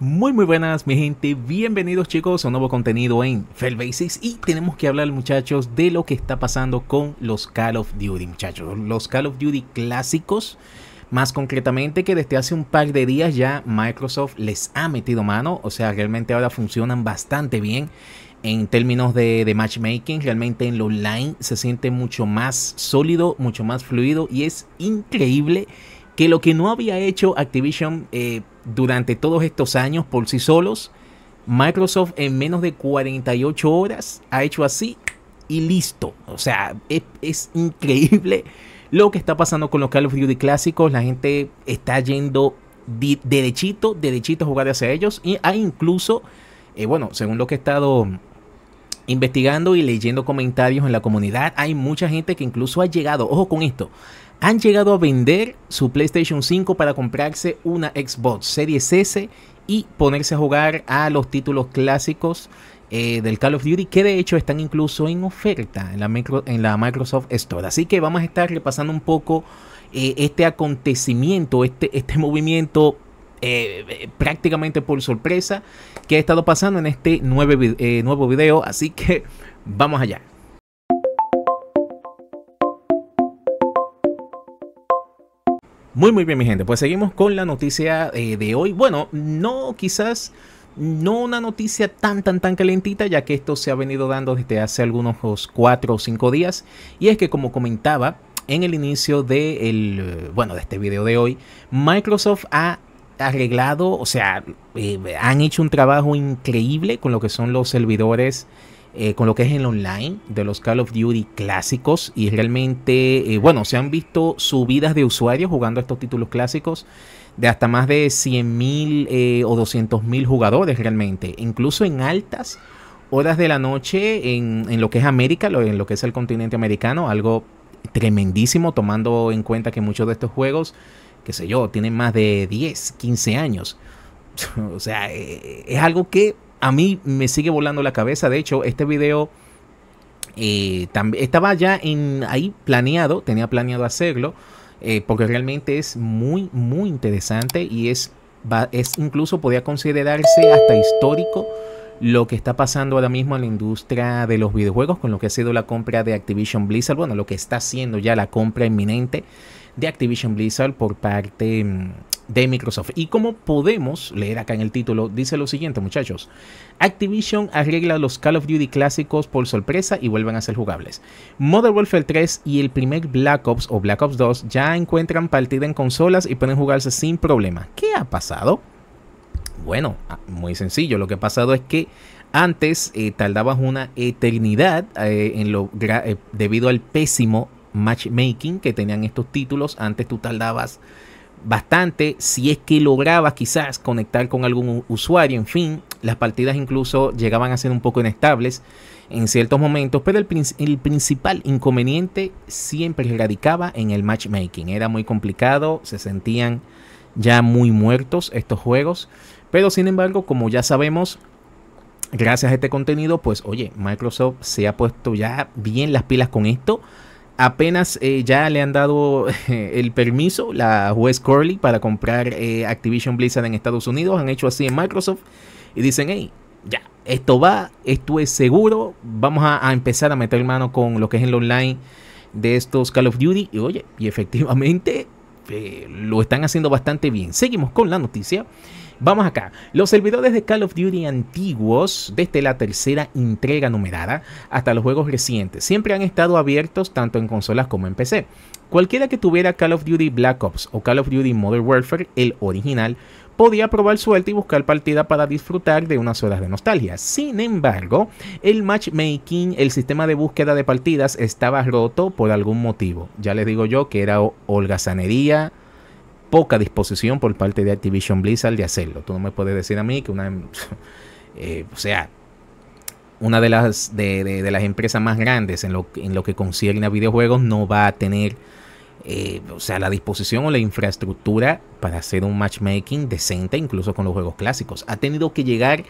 Muy muy buenas mi gente, bienvenidos chicos a un nuevo contenido en Fell y tenemos que hablar muchachos de lo que está pasando con los Call of Duty muchachos, los Call of Duty clásicos, más concretamente que desde hace un par de días ya Microsoft les ha metido mano, o sea realmente ahora funcionan bastante bien en términos de, matchmaking, realmente en lo online se siente mucho más sólido, mucho más fluido y es increíble que lo que no había hecho Activision eh, durante todos estos años por sí solos. Microsoft en menos de 48 horas ha hecho así y listo. O sea, es, increíble lo que está pasando con los Call of Duty clásicos. La gente está yendo derechito, derechito a jugar hacia ellos. Y hay incluso, eh, bueno, según lo que he estado investigando y leyendo comentarios en la comunidad, hay mucha gente que incluso ha llegado, ojo con esto, han llegado a vender su PlayStation 5 para comprarse una Xbox Series S y ponerse a jugar a los títulos clásicos eh, del Call of Duty que de hecho están incluso en oferta en la, en la Microsoft Store. Así que vamos a estar repasando un poco eh, este acontecimiento, este, este movimiento eh, prácticamente por sorpresa que ha estado pasando en este nuevo video. Así que vamos allá. Muy, muy bien, mi gente. Pues seguimos con la noticia eh, de hoy. Bueno, no quizás no una noticia tan tan tan calentita ya que esto se ha venido dando desde hace algunos 4 o 5 días y es que como comentaba en el inicio de eh, bueno de este video de hoy Microsoft ha arreglado o sea eh, han hecho un trabajo increíble con lo que son los servidores eh, con lo que es el online de los Call of Duty clásicos y realmente, eh, bueno, se han visto subidas de usuarios jugando estos títulos clásicos de hasta más de 100.000 eh, o 200.000 jugadores realmente, incluso en altas horas de la noche en, en lo que es América, en lo que es el continente americano, algo tremendísimo tomando en cuenta que muchos de estos juegos, qué sé yo, tienen más de 10, 15 años. o sea, es algo que a mí me sigue volando la cabeza. De hecho, este video eh, estaba ya ahí planeado, tenía planeado hacerlo, eh, porque realmente es muy, muy interesante y es, incluso podía considerarse hasta histórico lo que está pasando ahora mismo en la industria de los videojuegos con lo que ha sido la compra de Activision Blizzard, bueno, lo que está haciendo ya la compra inminente de Activision Blizzard por parte mm, de Microsoft. Y como podemos leer acá en el título, dice lo siguiente muchachos. Activision arregla los Call of Duty clásicos por sorpresa y vuelven a ser jugables. Modern Warfare 3 y el primer Black Ops o Black Ops 2 ya encuentran partida en consolas y pueden jugarse sin problema. ¿Qué ha pasado? Bueno, ah, muy sencillo. Lo que ha pasado es que antes eh, tardabas una eternidad eh, en lo eh, debido al pésimo matchmaking que tenían estos títulos. Antes tú tardabas bastante si es que lograba quizás conectar con algún usuario, en fin, las partidas incluso llegaban a ser un poco inestables en ciertos momentos, pero el principal inconveniente siempre radicaba en el matchmaking, era muy complicado, se sentían ya muy muertos estos juegos, pero sin embargo, como ya sabemos, gracias a este contenido, pues oye, Microsoft se ha puesto ya bien las pilas con esto apenas eh, ya le han dado eh, el permiso la juez Corley para comprar eh, Activision Blizzard en Estados Unidos. Han hecho así en Microsoft y dicen, hey, ya, esto va, esto es seguro, vamos a, a empezar a meter mano con lo que es el online de estos Call of Duty. Y oye, y efectivamente lo están haciendo bastante bien. Seguimos con la noticia. Vamos acá. Los servidores de Call of Duty antiguos, desde este, la tercera entrega numerada hasta los juegos recientes, siempre han estado abiertos tanto en consolas como en PC. Cualquiera que tuviera Call of Duty Black Ops o Call of Duty Modern Warfare, el original, podía probar suerte y buscar partida para disfrutar de unas horas de nostalgia. Sin embargo, el matchmaking, el sistema de búsqueda de partidas, estaba roto por algún motivo. Ya les digo yo que era holgazanería poca disposición por parte de Activision Blizzard de hacerlo. Tú no me puedes decir a mí que una... Eh, o sea, una de las, de, las empresas más grandes en lo, en lo que concierne a videojuegos no va a tener... Eh, o sea, la disposición o la infraestructura para hacer un matchmaking decente, incluso con los juegos clásicos. Ha tenido que llegar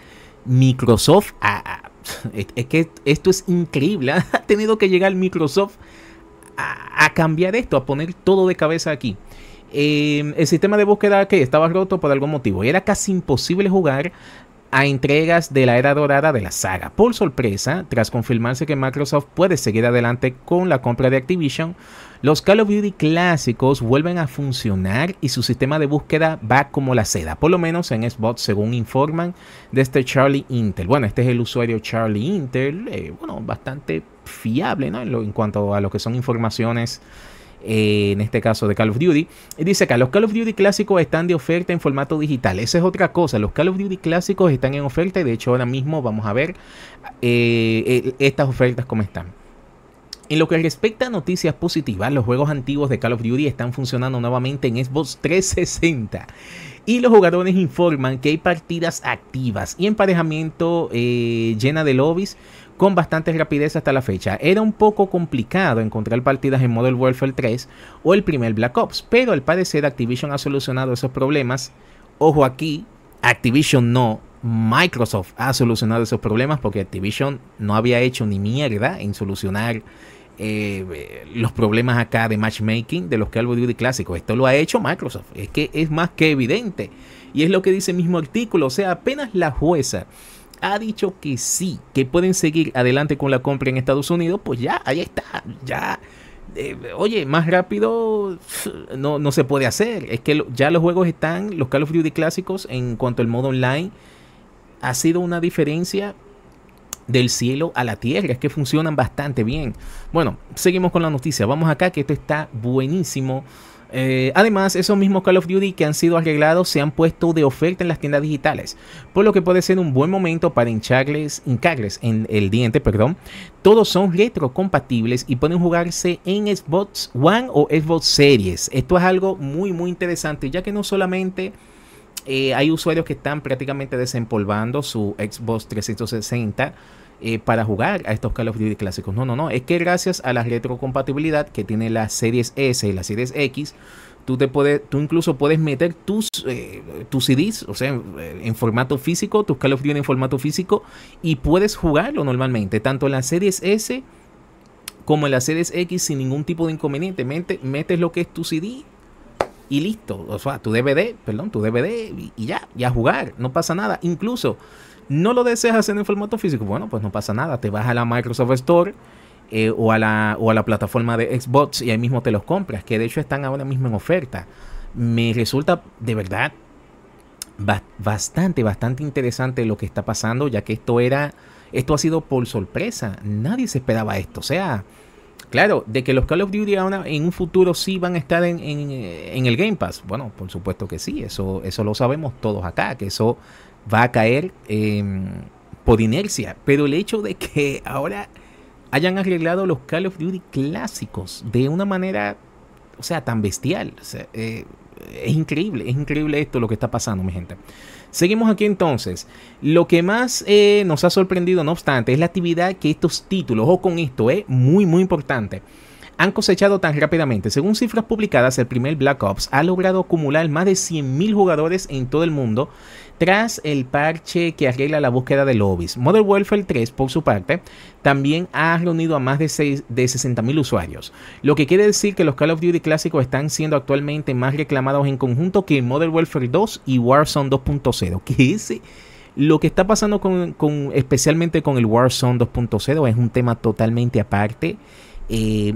Microsoft a. es que esto es increíble. Ha tenido que llegar Microsoft a cambiar esto, a poner todo de cabeza aquí. Em, el sistema de búsqueda que estaba roto por algún motivo. Era casi imposible jugar a entregas de la era dorada de la saga. Por sorpresa, tras confirmarse que Microsoft puede seguir adelante con la compra de Activision, los Call of Duty clásicos vuelven a funcionar y su sistema de búsqueda va como la seda, por lo menos en Xbox según informan de este Charlie Intel. Bueno, este es el usuario Charlie Intel, eh, bueno, bastante fiable ¿no? en cuanto a lo que son informaciones eh, en este caso de Call of Duty. dice acá, los Call of Duty clásicos están de oferta en formato digital. Esa es otra cosa, los Call of Duty clásicos están en oferta y de hecho ahora mismo vamos a ver eh, estas ofertas cómo están. En lo que respecta a noticias positivas, los juegos antiguos de Call of Duty están funcionando nuevamente en Xbox 360 y los jugadores informan que hay partidas activas y emparejamiento eh, llena de lobbies con bastante rapidez hasta la fecha. Era un poco complicado encontrar partidas en Modern Warfare 3 o el primer Black Ops, pero al parecer Activision ha solucionado esos problemas. Ojo aquí, Activision no, Microsoft ha solucionado esos problemas porque Activision no había hecho ni mierda en solucionar eh, los problemas acá de matchmaking de los Call of Duty clásicos. Esto lo ha hecho Microsoft. Es que es más que evidente. Y es lo que dice el mismo artículo. O sea, apenas la jueza ha dicho que sí, que pueden seguir adelante con la compra en Estados Unidos, pues ya, ahí está, ya. Eh, oye, más rápido no, se puede hacer. Es que ya los juegos están, los Call of Duty clásicos, en cuanto al modo online, ha sido una diferencia del cielo a la tierra. Es que funcionan bastante bien. Bueno, seguimos con la noticia. Vamos acá, que esto está buenísimo. Eh, además, esos mismos Call of Duty que han sido arreglados se han puesto de oferta en las tiendas digitales, por lo que puede ser un buen momento para hincharles, hincarles en el diente, perdón. Todos son retrocompatibles y pueden jugarse en Xbox One o Xbox Series. Esto es algo muy muy interesante, ya que no solamente eh, hay usuarios que están prácticamente desempolvando su Xbox 360, eh, para jugar a estos Call of Duty clásicos. No, no, no. Es que gracias a la retrocompatibilidad que tiene las series S y las series X, tú, te puedes, tú incluso puedes meter tus, eh, tus CDs, o sea, en, formato físico, tus Call of Duty en formato físico, y puedes jugarlo normalmente, tanto en las series S como en las series X sin ningún tipo de inconveniente. metes lo que es tu CD y listo. O sea, tu DVD, perdón, tu DVD y ya, ya jugar, no pasa nada. Incluso no lo deseas hacer en formato físico, bueno, pues no pasa nada. Te vas a la Microsoft Store eh, o, a la, plataforma de Xbox y ahí mismo te los compras, que de hecho están ahora mismo en oferta. Me resulta de verdad bastante, bastante interesante lo que está pasando, ya que esto era, esto ha sido por sorpresa. Nadie se esperaba esto. O sea, claro, de que los Call of Duty ahora en un futuro sí van a estar en, en el Game Pass. Bueno, por supuesto que sí, eso, eso lo sabemos todos acá, que eso va a caer em, por inercia. Pero el hecho de que ahora hayan arreglado los Call of Duty clásicos de una manera, o sea, tan bestial. Eh, es increíble, es increíble esto lo que está pasando, mi gente. Seguimos aquí entonces. Lo que más eh, nos ha sorprendido, no obstante, es la actividad que estos títulos, o con esto, es eh, muy, muy importante han cosechado tan rápidamente. Según cifras publicadas, el primer Black Ops ha logrado acumular más de 100.000 jugadores en todo el mundo tras el parche que arregla la búsqueda de lobbies. Modern Warfare 3, por su parte, también ha reunido a más de, 60.000 usuarios, lo que quiere decir que los Call of Duty clásicos están siendo actualmente más reclamados en conjunto que Modern Warfare 2 y Warzone 2.0, ¿Qué dice? lo que está pasando con, especialmente con el Warzone 2.0 es un tema totalmente aparte. Eh,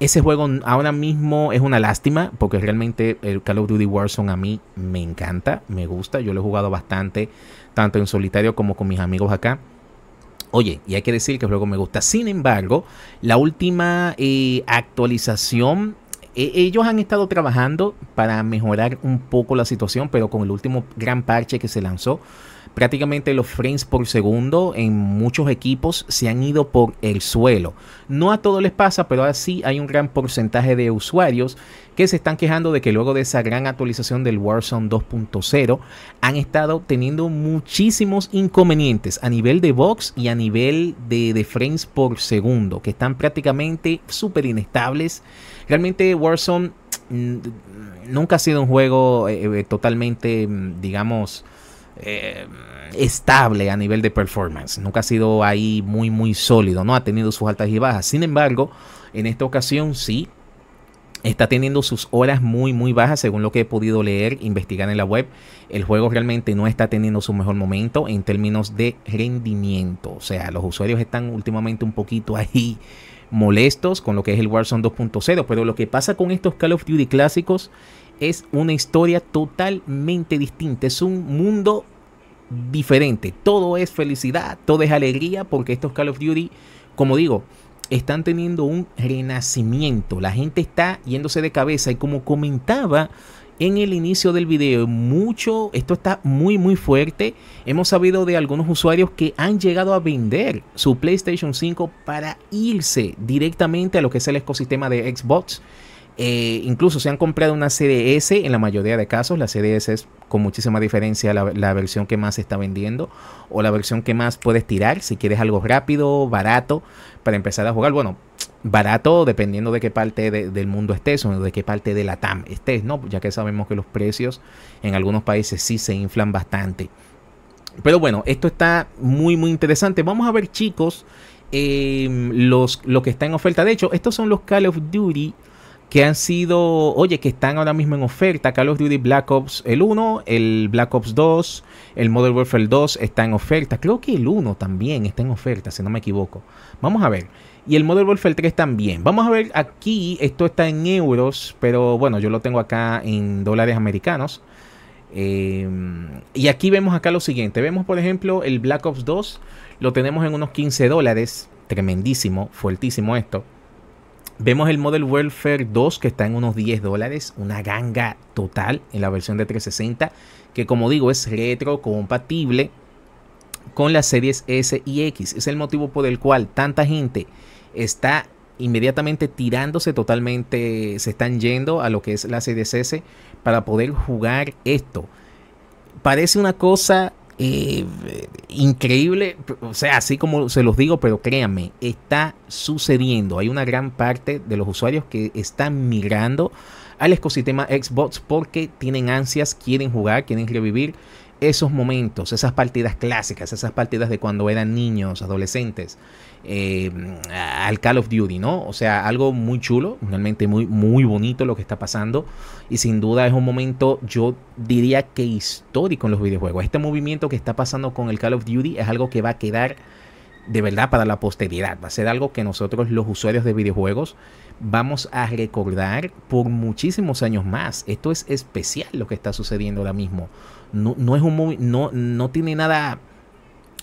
ese juego ahora mismo es una lástima porque realmente el Call of Duty Warzone a mí me encanta, me gusta, yo lo he jugado bastante, tanto en solitario como con mis amigos acá. Oye, y hay que decir que el juego me gusta. Sin embargo, la última eh, actualización e-, ellos han estado trabajando para mejorar un poco la situación, pero con el último gran parche que se lanzó, prácticamente los frames por segundo en muchos equipos se han ido por el suelo. No a todos les pasa, pero así hay un gran porcentaje de usuarios que se están quejando de que luego de esa gran actualización del Warzone 2.0 han estado teniendo muchísimos inconvenientes a nivel de box y a nivel de, frames por segundo, que están prácticamente súper inestables. Realmente Warzone mm, nunca ha sido un juego eh, eh, totalmente, mm, digamos, eh, estable a nivel de performance. Nunca ha sido ahí muy, muy sólido, ¿no? Ha tenido sus altas y bajas. Sin embargo, en esta ocasión sí. Está teniendo sus horas muy, muy bajas, según lo que he podido leer, investigar en la web. El juego realmente no está teniendo su mejor momento en términos de rendimiento. O sea, los usuarios están últimamente un poquito ahí molestos con lo que es el Warzone 2.0. Pero lo que pasa con estos Call of Duty clásicos es una historia totalmente distinta, es un mundo diferente. Todo es felicidad, todo es alegría, porque estos Call of Duty, como digo, están teniendo un renacimiento. La gente está yéndose de cabeza y como comentaba en el inicio del video, mucho, esto está muy muy fuerte. Hemos sabido de algunos usuarios que han llegado a vender su PlayStation 5 para irse directamente a lo que es el ecosistema de Xbox eh, incluso se han comprado una CDS en la mayoría de casos. La CDS es con muchísima diferencia la, versión que más se está vendiendo o la versión que más puedes tirar si quieres algo rápido, barato, para empezar a jugar. Bueno, barato dependiendo de qué parte del mundo estés o de qué parte de la TAM estés, ¿no? Ya que sabemos que los precios en algunos países sí se inflan bastante. Pero bueno, esto está muy, muy interesante. Vamos a ver, chicos, eh, los, lo que está en oferta. De hecho, estos son los Call of Duty que han sido, oye, que están ahora mismo en oferta. Call of Duty Black Ops el 1, el Black Ops 2, el Modern Warfare 2 está en oferta. Creo que el 1 también está en oferta, si no me equivoco. Vamos a ver. Y el Modern Warfare 3 también. Vamos a ver aquí, esto está en euros, pero bueno, yo lo tengo acá en dólares americanos. Eh, y aquí vemos acá lo siguiente. Vemos, por ejemplo, el Black Ops 2. Lo tenemos en unos 15 dólares. Tremendísimo, fuertísimo esto. Vemos el Model Welfare 2 que está en unos 10 dólares, una ganga total en la versión de 360, que como digo es retrocompatible con las series S y X. Es el motivo por el cual tanta gente está inmediatamente tirándose totalmente, se están yendo a lo que es la series S para poder jugar esto. Parece una cosa eh, increíble, o sea, así como se los digo, pero créanme, está sucediendo. Hay una gran parte de los usuarios que están migrando al ecosistema Xbox porque tienen ansias, quieren jugar, quieren revivir esos momentos, esas partidas clásicas, esas partidas de cuando eran niños, adolescentes, eh, al Call of Duty, ¿no? O sea, algo muy chulo, realmente muy, muy bonito lo que está pasando y sin duda es un momento, yo diría que histórico en los videojuegos. Este movimiento que está pasando con el Call of Duty es algo que va a quedar de verdad para la posteridad. Va a ser algo que nosotros los usuarios de videojuegos vamos a recordar por muchísimos años más. Esto es especial lo que está sucediendo ahora mismo no, es un no, no tiene nada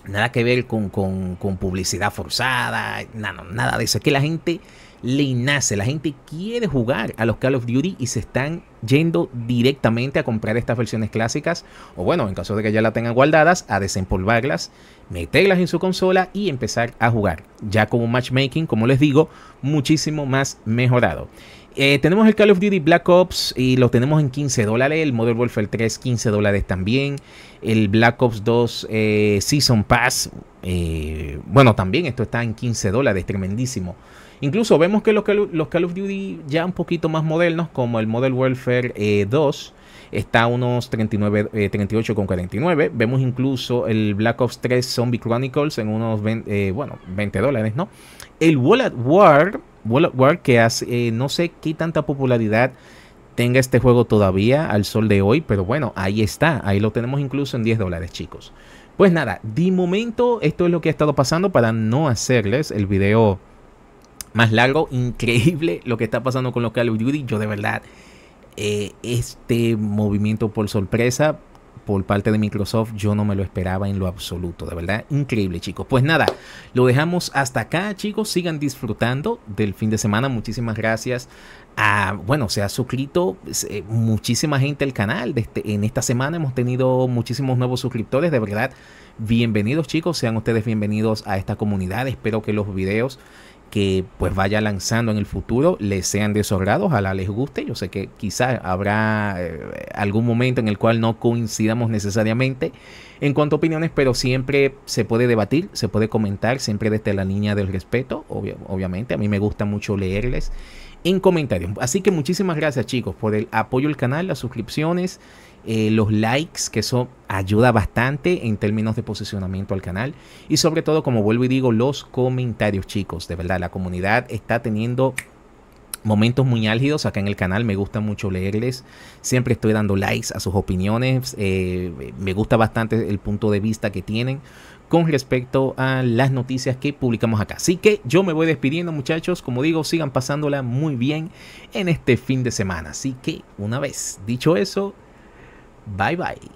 nada que ver con, publicidad forzada, nada, nada de eso. Es que la gente le nace, la gente quiere jugar a los Call of Duty y se están yendo directamente a comprar estas versiones clásicas o bueno, en caso de que ya la tengan guardadas, a desempolvarlas, meterlas en su consola y empezar a jugar, ya como matchmaking, como les digo, muchísimo más mejorado. Eh, tenemos el Call of Duty Black Ops y lo tenemos en 15 dólares. El Modern Warfare 3, 15 dólares también. El Black Ops 2 eh, Season Pass, eh, bueno, también esto está en 15 dólares, tremendísimo. Incluso vemos que los, Call of Duty ya un poquito más modernos, como el Modern Warfare 2, está a unos 38,49. Vemos incluso el Black Ops 3 Zombie Chronicles en unos 20, bueno, 20 dólares, ¿no? El Wallet War World of que hace, eh, no sé qué tanta popularidad tenga este juego todavía al sol de hoy, pero bueno, ahí está, ahí lo tenemos incluso en 10 dólares chicos. Pues nada, de momento esto es lo que ha estado pasando para no hacerles el video más largo, increíble lo que está pasando con los Call of Duty, yo de verdad, eh, este movimiento por sorpresa, por parte de Microsoft, yo no me lo esperaba en lo absoluto, de verdad, increíble chicos. Pues nada, lo dejamos hasta acá chicos, sigan disfrutando del fin de semana, muchísimas gracias a, bueno, se ha suscrito pues, eh, muchísima gente al canal, este, en esta semana hemos tenido muchísimos nuevos suscriptores, de verdad, bienvenidos chicos, sean ustedes bienvenidos a esta comunidad, espero que los videos que pues vaya lanzando en el futuro les sean de grados a ojalá les guste. Yo sé que quizás habrá eh, algún momento en el cual no coincidamos necesariamente en cuanto a opiniones, pero siempre se puede debatir, se puede comentar, siempre desde la línea del respeto, obviamente. A mí me gusta mucho leerles en comentarios. Así que muchísimas gracias chicos por el apoyo al canal, las suscripciones eh, los likes, que eso ayuda bastante en términos de posicionamiento al canal. Y sobre todo, como vuelvo y digo, los comentarios, chicos. De verdad, la comunidad está teniendo momentos muy álgidos acá en el canal. Me gusta mucho leerles. Siempre estoy dando likes a sus opiniones. Eh, me gusta bastante el punto de vista que tienen con respecto a las noticias que publicamos acá. Así que yo me voy despidiendo muchachos. Como digo, sigan pasándola muy bien en este fin de semana. Así que una vez dicho eso... Bye bye.